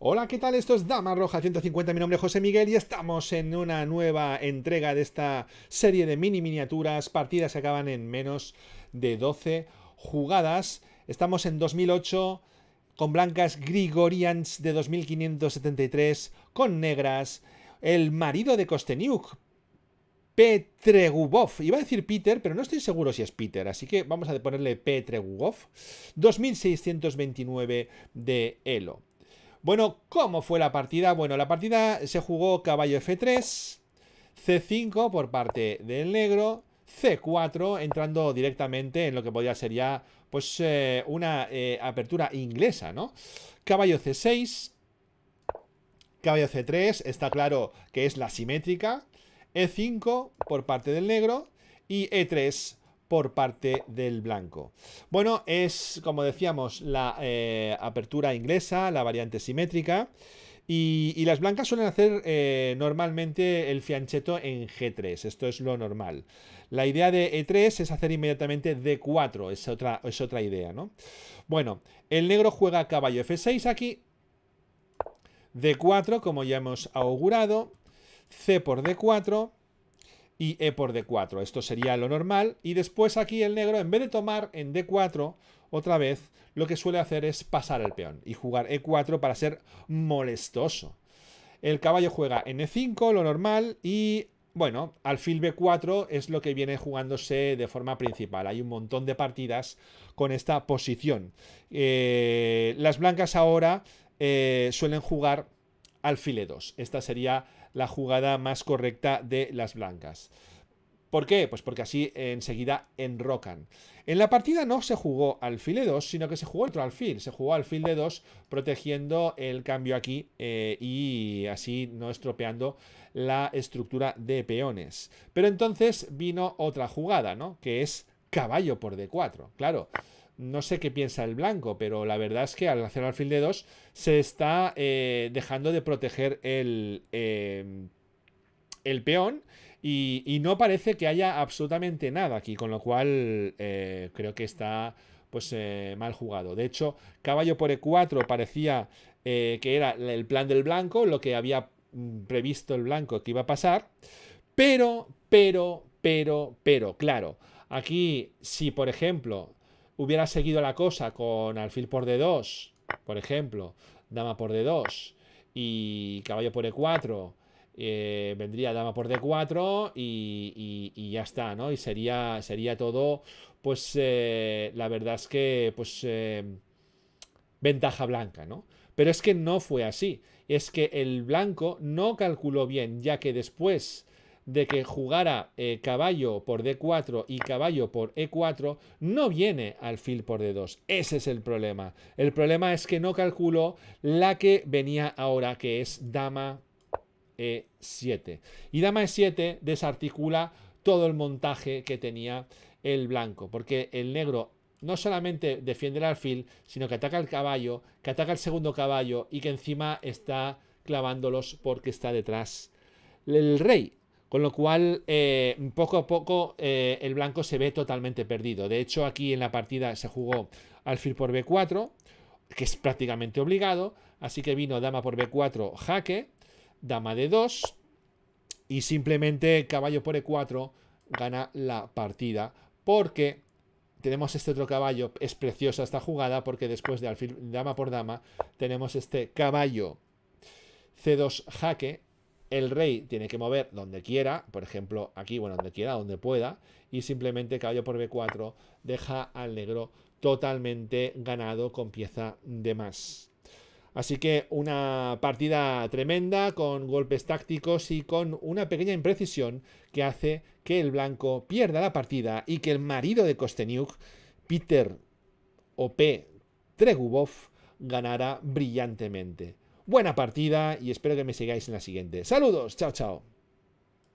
Hola, ¿qué tal? Esto es Dama Roja 150, mi nombre es José Miguel y estamos en una nueva entrega de esta serie de mini miniaturas. Partidas que acaban en menos de 12 jugadas. Estamos en 2008 con blancas Grigorians de 2573, con negras el marido de Kosteniuk, Petregubov. Iba a decir Peter, pero no estoy seguro si es Peter, así que vamos a ponerle Petregubov. 2629 de Elo. Bueno, ¿cómo fue la partida? Bueno, la partida se jugó caballo F3, C5 por parte del negro, C4 entrando directamente en lo que podría ser ya pues eh, una eh, apertura inglesa, ¿no? Caballo C6, caballo C3, está claro que es la simétrica, E5 por parte del negro y E3 por parte del blanco. Bueno, es como decíamos la eh, apertura inglesa, la variante simétrica. Y, las blancas suelen hacer eh, normalmente el fianchetto en G3, esto es lo normal. La idea de E3 es hacer inmediatamente D4, es otra, es otra idea, ¿no? Bueno, el negro juega caballo F6 aquí, D4 como ya hemos augurado, C por D4, y E por D4. Esto sería lo normal. Y después aquí el negro, en vez de tomar en D4, otra vez, lo que suele hacer es pasar el peón y jugar E4 para ser molestoso. El caballo juega en E5, lo normal, y bueno, alfil B4 es lo que viene jugándose de forma principal. Hay un montón de partidas con esta posición. Eh, las blancas ahora eh, suelen jugar alfil E2. Esta sería la jugada más correcta de las blancas. ¿Por qué? Pues porque así enseguida enrocan. En la partida no se jugó alfil de 2, sino que se jugó otro alfil. Se jugó alfil de 2 protegiendo el cambio aquí eh, y así no estropeando la estructura de peones. Pero entonces vino otra jugada, ¿no? Que es caballo por d4. Claro, no sé qué piensa el blanco, pero la verdad es que al hacer alfil de 2 se está eh, dejando de proteger el, em, el peón y, no parece que haya absolutamente nada aquí, con lo cual eh, creo que está pues eh, mal jugado. De hecho, caballo por e4 parecía que era el plan del blanco, lo que había mm, previsto el blanco que iba a pasar. Pero, pero, pero, pero, claro, aquí si por ejemplo hubiera seguido la cosa con alfil por D2, por ejemplo, dama por D2 y caballo por E4, eh, vendría dama por D4 y, ya está, ¿no? Y sería, sería todo, pues eh, la verdad es que, pues, eh, ventaja blanca, ¿no? Pero es que no fue así, es que el blanco no calculó bien, ya que después de que jugara eh, caballo por D4 y caballo por E4, no viene alfil por D2. Ese es el problema. El problema es que no calculó la que venía ahora, que es dama E7. Y dama E7 desarticula todo el montaje que tenía el blanco, porque el negro no solamente defiende el alfil, sino que ataca el caballo, que ataca el segundo caballo y que encima está clavándolos porque está detrás el rey. Con lo cual, eh, poco a poco, eh, el blanco se ve totalmente perdido. De hecho, aquí en la partida se jugó alfil por b4, que es prácticamente obligado. Así que vino dama por b4, jaque, dama de 2 y simplemente caballo por e4 gana la partida. Porque tenemos este otro caballo, es preciosa esta jugada, porque después de alfil, dama por dama, tenemos este caballo c2 jaque, el rey tiene que mover donde quiera, por ejemplo, aquí, bueno, donde quiera, donde pueda, y simplemente caballo por B4 deja al negro totalmente ganado con pieza de más. Así que una partida tremenda con golpes tácticos y con una pequeña imprecisión que hace que el blanco pierda la partida y que el marido de Kosteniuk, Peter O.P. Tregubov, ganara brillantemente buena partida y espero que me sigáis en la siguiente. Saludos, chao, chao.